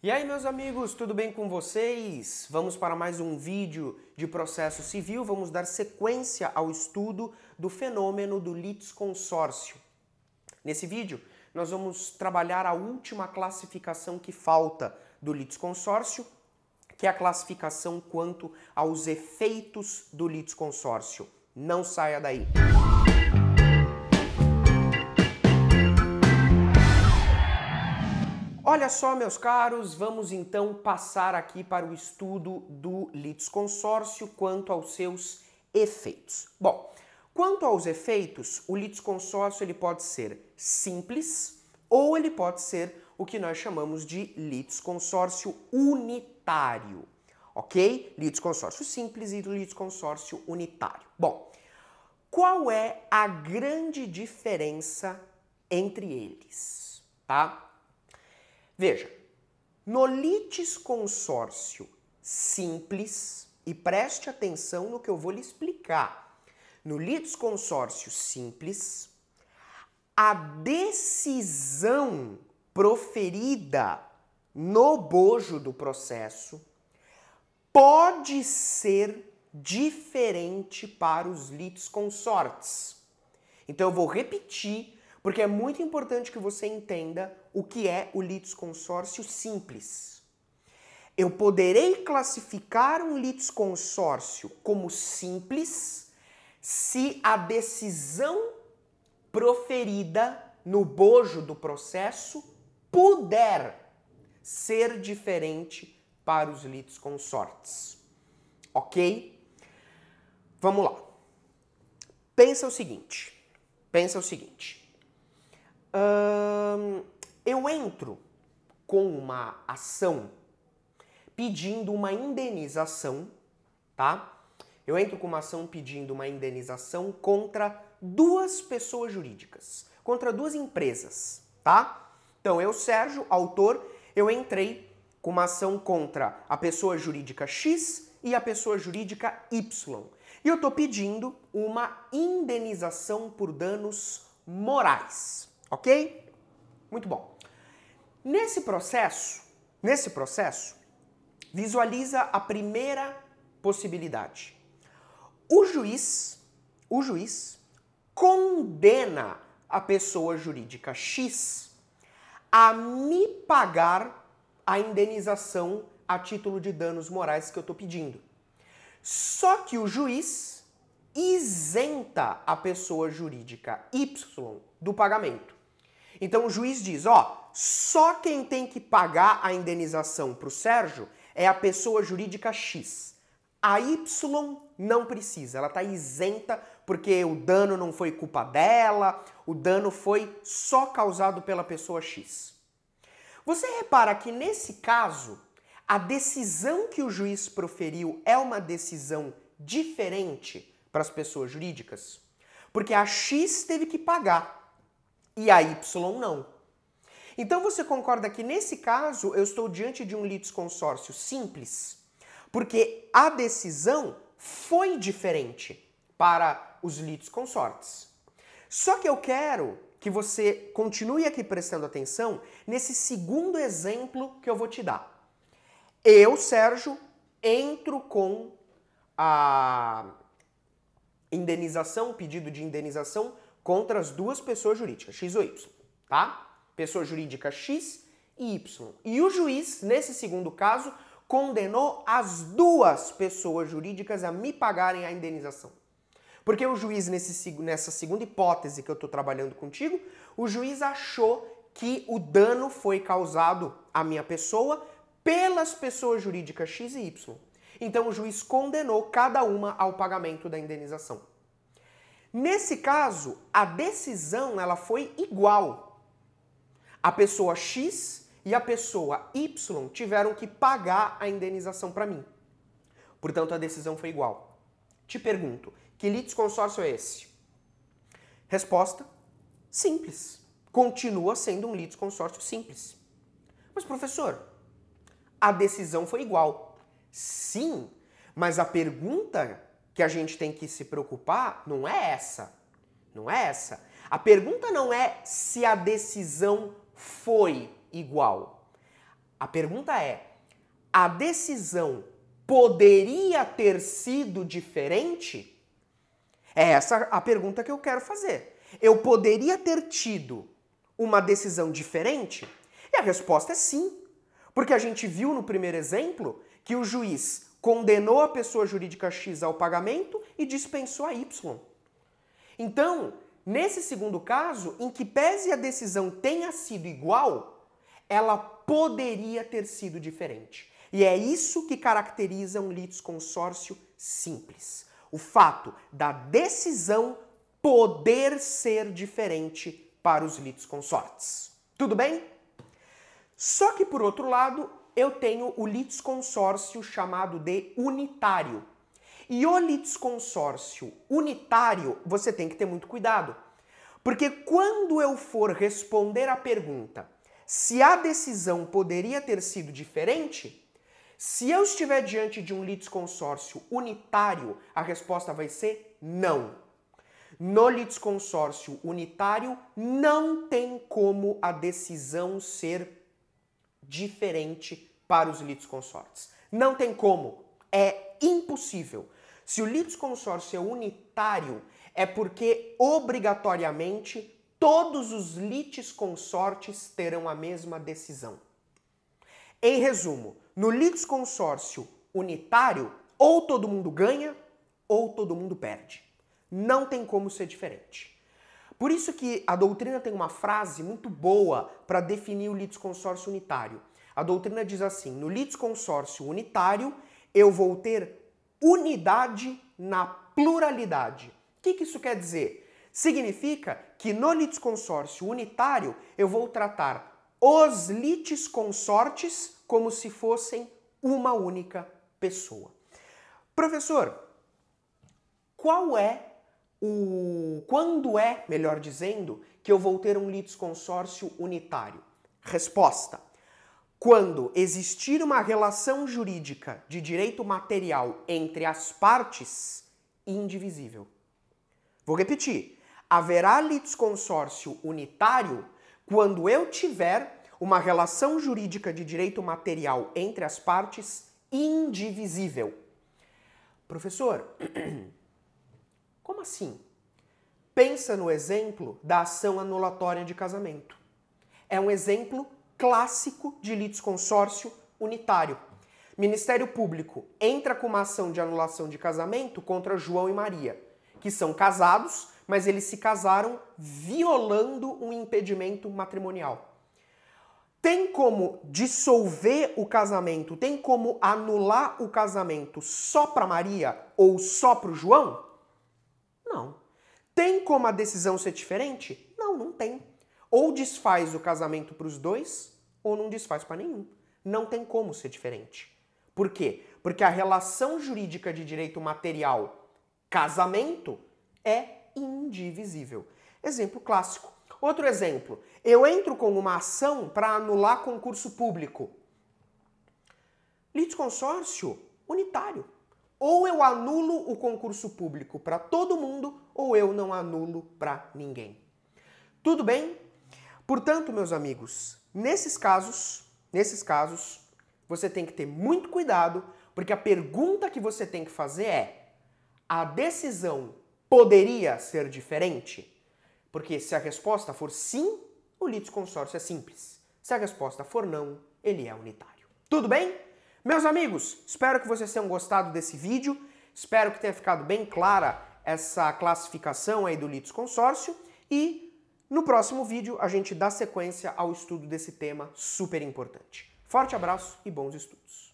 E aí, meus amigos, tudo bem com vocês? Vamos para mais um vídeo de processo civil. Vamos dar sequência ao estudo do fenômeno do litisconsórcio. Nesse vídeo, nós vamos trabalhar a última classificação que falta do litisconsórcio, que é a classificação quanto aos efeitos do litisconsórcio. Não saia daí! Música Olha só, meus caros, vamos então passar aqui para o estudo do litisconsórcio quanto aos seus efeitos. Bom, quanto aos efeitos, o litisconsórcio ele pode ser simples ou ele pode ser o que nós chamamos de litisconsórcio unitário, ok? Litisconsórcio simples e litisconsórcio unitário. Bom, qual é a grande diferença entre eles, tá? Veja, no litis consórcio simples, e preste atenção no que eu vou lhe explicar. No litis consórcio simples, a decisão proferida no bojo do processo pode ser diferente para os litis consortes. Então eu vou repetir porque é muito importante que você entenda o que é o litisconsórcio simples. Eu poderei classificar um litisconsórcio como simples se a decisão proferida no bojo do processo puder ser diferente para os litisconsortes. Ok? Vamos lá. Pensa o seguinte. Pensa o seguinte eu entro com uma ação pedindo uma indenização, tá? Eu entro com uma ação pedindo uma indenização contra duas pessoas jurídicas, contra duas empresas, tá? Então, eu, Sérgio, autor, eu entrei com uma ação contra a pessoa jurídica X e a pessoa jurídica Y. E eu tô pedindo uma indenização por danos morais. Ok? Muito bom. Nesse processo, nesse processo, visualiza a primeira possibilidade. O juiz, o juiz condena a pessoa jurídica X a me pagar a indenização a título de danos morais que eu estou pedindo. Só que o juiz isenta a pessoa jurídica Y do pagamento. Então o juiz diz: ó, só quem tem que pagar a indenização para o Sérgio é a pessoa jurídica X. A Y não precisa, ela está isenta porque o dano não foi culpa dela, o dano foi só causado pela pessoa X. Você repara que nesse caso, a decisão que o juiz proferiu é uma decisão diferente para as pessoas jurídicas? Porque a X teve que pagar e a Y não. Então você concorda que nesse caso eu estou diante de um litisconsórcio simples, porque a decisão foi diferente para os litisconsortes. Só que eu quero que você continue aqui prestando atenção nesse segundo exemplo que eu vou te dar. Eu, Sérgio, entro com a indenização, pedido de indenização contra as duas pessoas jurídicas, X ou Y, tá? Pessoa jurídica X e Y. E o juiz, nesse segundo caso, condenou as duas pessoas jurídicas a me pagarem a indenização. Porque o juiz, nesse, nessa segunda hipótese que eu estou trabalhando contigo, o juiz achou que o dano foi causado à minha pessoa pelas pessoas jurídicas X e Y. Então o juiz condenou cada uma ao pagamento da indenização. Nesse caso, a decisão ela foi igual. A pessoa X e a pessoa Y tiveram que pagar a indenização para mim. Portanto, a decisão foi igual. Te pergunto, que litisconsórcio é esse? Resposta: simples. Continua sendo um litisconsórcio simples. Mas professor, a decisão foi igual. Sim, mas a pergunta que a gente tem que se preocupar não é essa. Não é essa. A pergunta não é se a decisão foi igual. A pergunta é: a decisão poderia ter sido diferente? É essa a pergunta que eu quero fazer. Eu poderia ter tido uma decisão diferente? E a resposta é sim. Porque a gente viu no primeiro exemplo que o juiz condenou a pessoa jurídica X ao pagamento e dispensou a Y. Então, nesse segundo caso, em que pese a decisão tenha sido igual, ela poderia ter sido diferente. E é isso que caracteriza um litisconsórcio simples. O fato da decisão poder ser diferente para os litisconsortes. Tudo bem? Só que, por outro lado, eu tenho o litisconsórcio chamado de unitário. E o litisconsórcio unitário, você tem que ter muito cuidado. Porque quando eu for responder à pergunta se a decisão poderia ter sido diferente, se eu estiver diante de um litisconsórcio unitário, a resposta vai ser não. No litisconsórcio unitário, não tem como a decisão ser diferente para os consortes. Não tem como, é impossível. Se o consórcio é unitário, é porque obrigatoriamente todos os consortes terão a mesma decisão. Em resumo, no consórcio unitário, ou todo mundo ganha ou todo mundo perde. Não tem como ser diferente. Por isso que a doutrina tem uma frase muito boa para definir o consórcio unitário. A doutrina diz assim: no litisconsórcio unitário, eu vou ter unidade na pluralidade. O que, que isso quer dizer? Significa que no litisconsórcio unitário, eu vou tratar os litisconsortes como se fossem uma única pessoa. Professor, qual é o quando é, melhor dizendo, que eu vou ter um litisconsórcio unitário? Resposta: quando existir uma relação jurídica de direito material entre as partes, indivisível. Vou repetir. Haverá litisconsórcio unitário quando eu tiver uma relação jurídica de direito material entre as partes indivisível. Professor, como assim? Pensa no exemplo da ação anulatória de casamento. É um exemplo clássico de litisconsórcio unitário. Ministério Público entra com uma ação de anulação de casamento contra João e Maria, que são casados, mas eles se casaram violando um impedimento matrimonial. Tem como dissolver o casamento, tem como anular o casamento só para Maria ou só para o João? Não. Tem como a decisão ser diferente? ou desfaz o casamento para os dois, ou não desfaz para nenhum. Não tem como ser diferente. Por quê? Porque a relação jurídica de direito material casamento é indivisível. Exemplo clássico. Outro exemplo. Eu entro com uma ação para anular concurso público. Litisconsórcio unitário. Ou eu anulo o concurso público para todo mundo, ou eu não anulo para ninguém. Tudo bem? Portanto, meus amigos, nesses casos, nesses casos, você tem que ter muito cuidado, porque a pergunta que você tem que fazer é: a decisão poderia ser diferente? Porque se a resposta for sim, o litisconsórcio é simples. Se a resposta for não, ele é unitário. Tudo bem? Meus amigos, espero que vocês tenham gostado desse vídeo. Espero que tenha ficado bem clara essa classificação aí do litisconsórcio e no próximo vídeo, a gente dá sequência ao estudo desse tema super importante. Forte abraço e bons estudos!